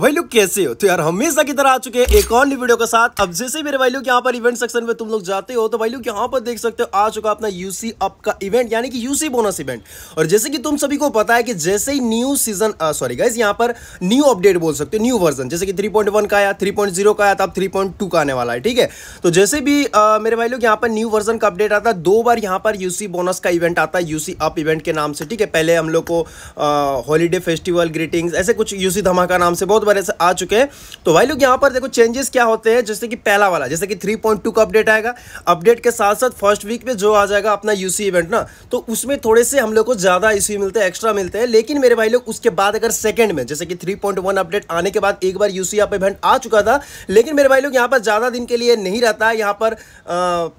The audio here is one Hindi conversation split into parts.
भाई लोग कैसे हो तो यार हमेशा की तरह आ चुके हैं एक और वीडियो के साथ अब जैसे मेरे भाई लोग यहाँ पर इवेंट सेक्शन में तुम लोग जाते हो तो भाई लोग यहाँ पर देख सकते हो आ चुका अपना यूसी अप का इवेंट यानी कि यूसी बोनस इवेंट और जैसे कि तुम सभी को पता है कि जैसे ही न्यू सीजन सॉरी गाइज यहाँ पर न्यू अपडेट बोल सकते हो न्यू वर्जन जैसे कि थ्री का आया थ्री का आया था तो अब थ्री का आने वाला है ठीक है तो जैसे भी आ, मेरे भाई लोग यहाँ पर न्यू वर्जन का अपडेट आता है दो बार यहाँ पर यूसी बोनस का इवेंट आता है यूसी अप इवेंट के नाम से ठीक है पहले हम लोग को हॉलीडे फेस्टिवल ग्रीटिंग्स ऐसे कुछ यूसी धमाका नाम से बहुत बहुत बड़े से आ चुके हैं तो भाई लोग यहाँ पर देखो चेंजेस क्या होते हैं जैसे कि पहला वाला जैसे कि 3.2 का अपडेट आएगा अपडेट के साथ साथ फर्स्ट वीक में जो आ जाएगा अपना यूसी इवेंट ना तो उसमें थोड़े से हम लोग को ज़्यादा इसी मिलते हैं एक्स्ट्रा मिलते हैं लेकिन मेरे भाई लोग उसके बाद अगर सेकेंड में जैसे कि 3.1 अपडेट आने के बाद एक बार यूसी आप इवेंट आ चुका था लेकिन मेरे भाई लोग यहाँ पर ज़्यादा दिन के लिए नहीं रहता यहाँ पर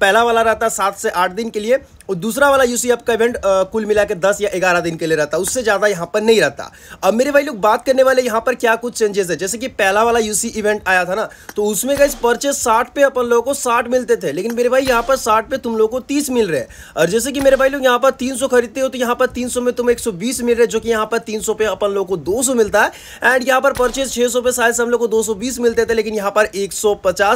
पहला वाला रहता सात से आठ दिन के लिए और दूसरा वाला यूसी आपका इवेंट कुल मिला के दस या ग्यारह दिन के लिए रहता है उससे ज़्यादा यहाँ पर नहीं रहता अब मेरे भाई लोग बात करने वाले यहाँ पर क्या कुछ चेंजेस है जैसे कि पहला वाला यूसी इवेंट आया था ना तो उसमें का इस परचेज साठ पे अपन लोगों को साठ मिलते थे लेकिन मेरे भाई यहाँ पर साठ पे तुम लोग को तीस मिल रहे और जैसे कि मेरे भाई लोग यहाँ पर तीन खरीदते हो तो यहाँ पर तीन में तुम एक मिल रहे जो कि यहाँ पर तीन पे अपन लोग को दो मिलता है एंड यहाँ पर परचेज छः पे शायद हम लोग को दो मिलते थे लेकिन यहाँ पर एक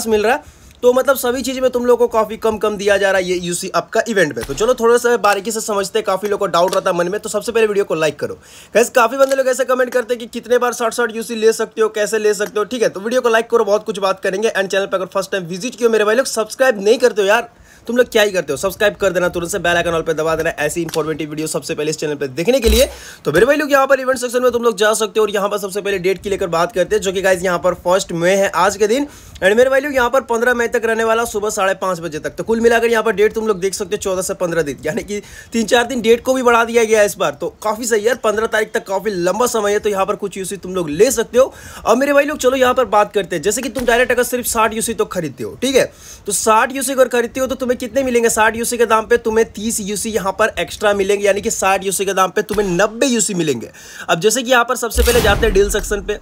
मिल रहा है तो मतलब सभी चीज़ में तुम लोग को काफ़ी कम कम दिया जा रहा है ये यूसी आपका इवेंट में तो चलो थोड़ा सा बारीकी से समझते काफ़ी लोग को डाउट रहता है मन में तो सबसे पहले वीडियो को लाइक करो कैसे काफ़ी बंदे लोग ऐसे कमेंट करते हैं कि कितने बार शॉर्ट शॉर्ट यूसी ले सकते हो कैसे ले सकते हो ठीक है तो वीडियो को लाइक करो बहुत कुछ बात करेंगे एंड चैनल पर अगर फर्स्ट टाइम विजिट किया मेरे भाई लोग सब्सक्राइब नहीं करते हो यार तुम लोग क्या ही करते हो सब्सक्राइब कर देना तुरंत से बेल आइकन ऑल पे दबा देना ऐसी इंफॉर्मेटिव वीडियो सबसे पहले इस चैनल पर देखने के लिए तो मेरे भाई लोग यहाँ पर इवेंट सेक्शन में तुम लोग जा सकते हो और यहाँ पर सबसे पहले डेट की लेकर बात करते हैं जो कि गाइज यहाँ पर फर्स्ट मे है आज के दिन एंड मेरे भाई लोग यहाँ पर पंद्रह मई तक रहने वाला सुबह साढ़े बजे तक तो कुल मिलाकर यहाँ पर डेट तुम लोग देख सकते हो चौदह से पंद्रह दिन यानी कि तीन चार दिन डेट को भी बढ़ा दिया गया इस बार तो काफ़ी सही है पंद्रह तारीख तक काफ़ी लंबा समय है तो यहाँ पर कुछ यूसी तुम लोग ले सकते हो और मेरे भाई लोग चलो यहाँ पर बात करते हैं जैसे कि तुम डायरेक्ट अगर सिर्फ साठ यूसी तो खरीदते हो ठीक है तो साठ यूसी अगर खरीदते हो तो तुम तुम्हें कितने मिलेंगे साठ यूसी के दाम पे तुम्हें तीस यूसी यहाँ पर एक्स्ट्रा मिलेंगे यानी कि साठ यूसी के दाम पे तुम्हें नब्बे यूसी मिलेंगे अब जैसे कि यहाँ पर सबसे पहले जाते हैं डील सेक्शन पे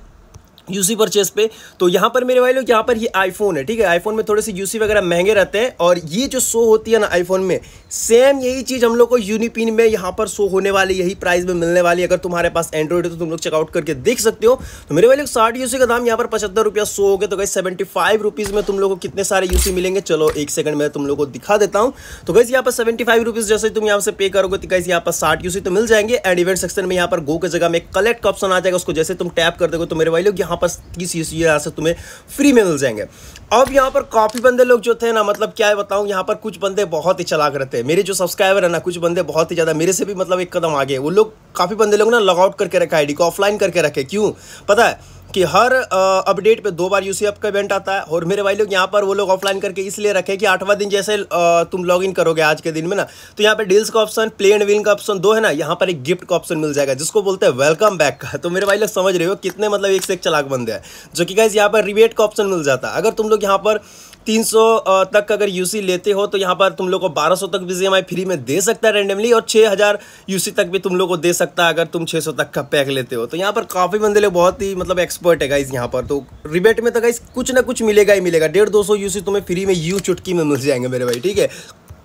यूसी परचेस पे तो यहाँ पर मेरे भाई लोग यहाँ पर ये आईफोन है ठीक है आईफोन में थोड़े से यूसी वगैरह महंगे रहते हैं और ये जो शो होती है ना आईफोन में सेम यही चीज़ हम लोग को यूनिपिन में यहाँ पर शो होने वाली यही प्राइस में मिलने वाली अगर तुम्हारे पास एंड्रॉइड है तो तुम लोग चेकआउट करके देख सकते हो तो मेरे भाई लोग साठ यूसी का दाम यहाँ पर पचहत्तर रुपया सो हो गया तो गई सेवेंटी फाइव रुपीज़ में तुम लोग को कितने सारे यूसी मिलेंगे चलो एक सेकंड में तुम लोग को दिखा देता हूँ तो गई यहाँ पर सेवेंटी फाइव रुपीज़ जैसे तुम यहाँ से पे करोगे तो गई यहाँ पर साठ यूसी तो मिल जाएंगे एंड इवेंट सेक्शन में यहाँ पर गो के जगह में कलेक्ट ऑप्शन आ जाएगा उसको जैसे तुम टैप कर दोगे तो मेरे भाई लोग यहाँ वहाँ पर तीस ये आंसर तुम्हें फ्री में मिल जाएंगे अब यहाँ पर काफ़ी बंदे लोग जो थे ना मतलब क्या है बताऊँ यहाँ पर कुछ बंदे बहुत ही चलाक रहते हैं मेरे जो सब्सक्राइबर है ना कुछ बंदे बहुत ही ज़्यादा मेरे से भी मतलब एक कदम आगे वो लोग काफ़ी बंदे लोग ना लॉगआउट आउट करके रखा आई को ऑफलाइन करके रखे क्यों पता है कि हर अपडेट पे दो बार यूसीएफ का इवेंट आता है और मेरे भाई लोग यहाँ पर वो लोग ऑफलाइन करके इसलिए रखे कि आठवां दिन जैसे तुम लॉग इन करोगे आज के दिन में ना तो यहाँ पे डील्स का ऑप्शन प्ले एंड विन का ऑप्शन दो है ना यहाँ पर एक गिफ्ट का ऑप्शन मिल जाएगा जिसको बोलते हैं वेलकम बैक का तो मेरे भाई लोग समझ रहे हो कितने मतलब एक से एक चलाक बंदे हैं जो कि गाइज यहाँ पर रिबेट का ऑप्शन मिल जाता है अगर तुम लोग यहाँ पर 300 तक अगर यूसी लेते हो तो यहाँ पर तुम लोग को 1200 तक भी जी फ्री में दे सकता है रैंडमली और 6000 यूसी तक भी तुम लोग को दे सकता है अगर तुम 600 तक का पैक लेते हो तो यहाँ पर काफ़ी बंदे लोग बहुत ही मतलब एक्सपर्ट एक्सपर्ट है गाइज यहाँ पर तो रिबेट में तो गाइज कुछ ना कुछ मिलेगा ही मिलेगा डेढ़ दो सौ यूसी तुम्हें फ्री में यू चुटकी में मिल जाएंगे मेरे भाई ठीक है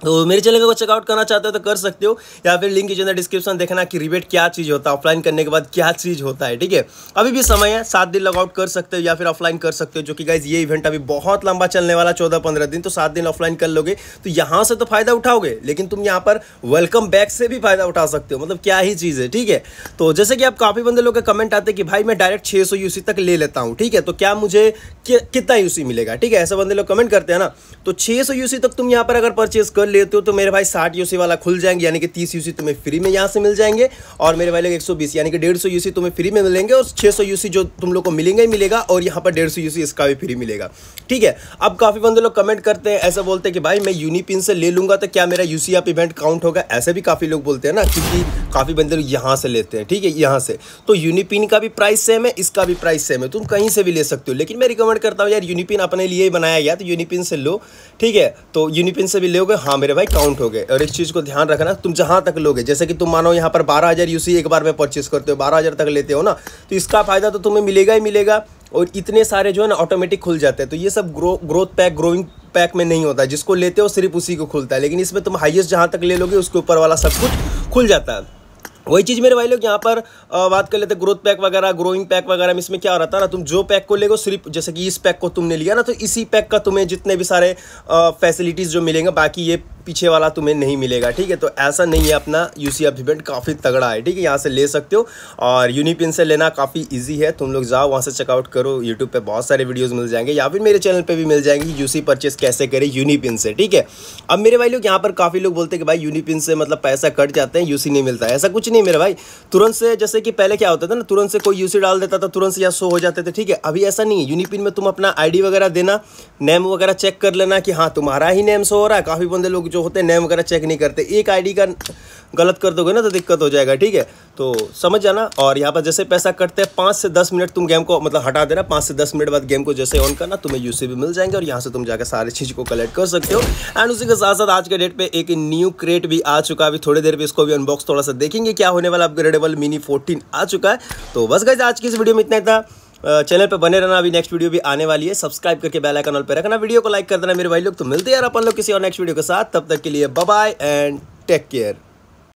तो मेरे चैनल को चेकआउट करना चाहते हो तो कर सकते हो या फिर लिंक जो है डिस्क्रिप्शन देखना कि रिबेट क्या चीज़ होता है ऑफलाइन करने के बाद क्या चीज़ होता है ठीक है अभी भी समय है सात दिन लॉगआउट कर सकते हो या फिर ऑफलाइन कर सकते हो जो कि गाइज ये इवेंट अभी बहुत लंबा चलने वाला चौदह पंद्रह दिन तो सात दिन ऑफलाइन कर लोगे तो यहाँ से तो फायदा उठाओगे लेकिन तुम यहाँ पर वेलकम बैक से भी फायदा उठा सकते हो मतलब क्या ही चीज़ है ठीक है तो जैसे कि आप काफ़ी बंदे लोग कमेंट आते कि भाई मैं डायरेक्ट छः सौ यूसी तक ले लेता हूँ ठीक है तो क्या मुझे कितना यूसी मिलेगा ठीक है ऐसे बंदे लोग कमेंट करते हैं ना तो छः सौ यूसी तक तुम यहाँ पर अगर परचेज कर लेते हो तो मेरे भाई साठ यूसी वाला खुल जाएंगे यानी कि तीस यूसी तुम्हें फ्री में यहाँ से मिल जाएंगे और मेरे भाई लोग एक यानी कि डेढ़ सौ यूसी तुम्हें फ्री में मिलेंगे और छः सौ यूसी जो तुम लोग को मिलेंगे ही मिलेगा और यहाँ पर डेढ़ सौ यूसी इसका भी फ्री मिलेगा ठीक है अब काफ़ी बंदे लोग कमेंट करते हैं ऐसा बोलते हैं कि भाई मैं यूनिपिन से ले लूँगा तो क्या मेरा यूसी आप इवेंट काउंट होगा ऐसे भी काफ़ी लोग बोलते हैं ना क्योंकि काफ़ी बंदे लोग यहाँ से लेते हैं ठीक है यहाँ से तो यूनिपिन का भी प्राइस सेम है इसका भी प्राइस सेम है तुम कहीं से भी ले सकते हो लेकिन मैं रिकमेंड करता हूँ यार यूनिपिन अपने लिए ही बनाया गया तो यूनिपिन से लो ठीक है तो यूनिपिन से भी लोगे हाँ मेरे भाई काउंट हो गए और इस चीज़ को ध्यान रखना तुम जहाँ तक लोगे जैसे कि तुम मानो यहाँ पर बारह हज़ार यूसी एक बार में परचेस करते हो बारह हज़ार तक लेते हो ना तो इसका फ़ायदा तो तुम्हें मिलेगा ही मिलेगा और इतने सारे जो है ना ऑटोमेटिक खुल जाते हैं तो ये सब grow growth pack growing pack में नहीं होता जिसको लेते हो सिर्फ उसी को खुलता है लेकिन इसमें तुम हाइएस्ट जहाँ तक ले लोगे उसके ऊपर वाला सब कुछ खुल जाता है वही चीज़ मेरे भाई लोग यहाँ पर बात कर लेते ग्रोथ पैक वगैरह ग्रोइंग पैक वगैरह में इसमें क्या रहता है ना तुम जो पैक को लेगो सिर्फ जैसे कि इस पैक को तुमने लिया ना तो इसी पैक का तुम्हें जितने भी सारे फैसिलिटीज़ जो मिलेंगे बाकी ये पीछे वाला तुम्हें नहीं मिलेगा ठीक है तो ऐसा नहीं है अपना यू सी अभिमेंट काफ़ी तगड़ा है ठीक है यहाँ से ले सकते हो और यूनिपिन से लेना काफ़ी ईजी है तुम लोग जाओ वहाँ से चेकआउट करो यूट्यूब पर बहुत सारे वीडियोज़ मिल जाएंगे या फिर मेरे चैनल पर भी मिल जाएंगे यू सी परचेस कैसे करें यूनिपिन से ठीक है अब मेरे भाई लोग यहाँ पर काफ़ी लोग बोलते हैं कि भाई यूनिपिन से मतलब पैसा कट जाते हैं यू नहीं मिलता है ऐसा कुछ नहीं मेरे भाई तुरंत से जैसे कि पहले क्या होता था ना तुरंत से कोई यूसी डाल देता था तुरंत से या शो हो जाते थे ठीक है अभी ऐसा नहीं है यूनिपिन में तुम अपना आईडी वगैरह देना नेम वगैरह चेक कर लेना कि हाँ तुम्हारा ही नेम शो हो रहा है काफ़ी बंदे लोग जो होते हैं नेम वगैरह चेक नहीं करते एक आई का गलत कर दोगे ना तो दिक्कत हो जाएगा ठीक है तो समझ जाना और यहाँ पर जैसे पैसा कटते हैं पाँच से दस मिनट तुम गेम को मतलब हटा देना पाँच से दस मिनट बाद गेम को जैसे ऑन करना तुम्हें यूसी भी मिल जाएंगे और यहाँ से तुम जाकर सारी चीज़ को कलेक्ट कर सकते हो एंड उसी के साथ साथ आज के डेट पे एक न्यू क्रेट भी आ चुका है अभी थोड़ी देर पर इसको भी अनबॉक्स थोड़ा सा देखेंगे क्या होने वाला अपग्रेडेबल मिनी फोर्टीन आ चुका है तो बस गए आज की इस वीडियो में इतना था चैनल पे बने रहना अभी नेक्स्ट वीडियो भी आने वाली है सब्सक्राइब करके बेल आइकन ऑल पे रखना वीडियो को लाइक कर देना मेरे भाई लोग तो मिलते हैं यार अपन लोग किसी और नेक्स्ट वीडियो के साथ तब तक के लिए बाय एंड टेक केयर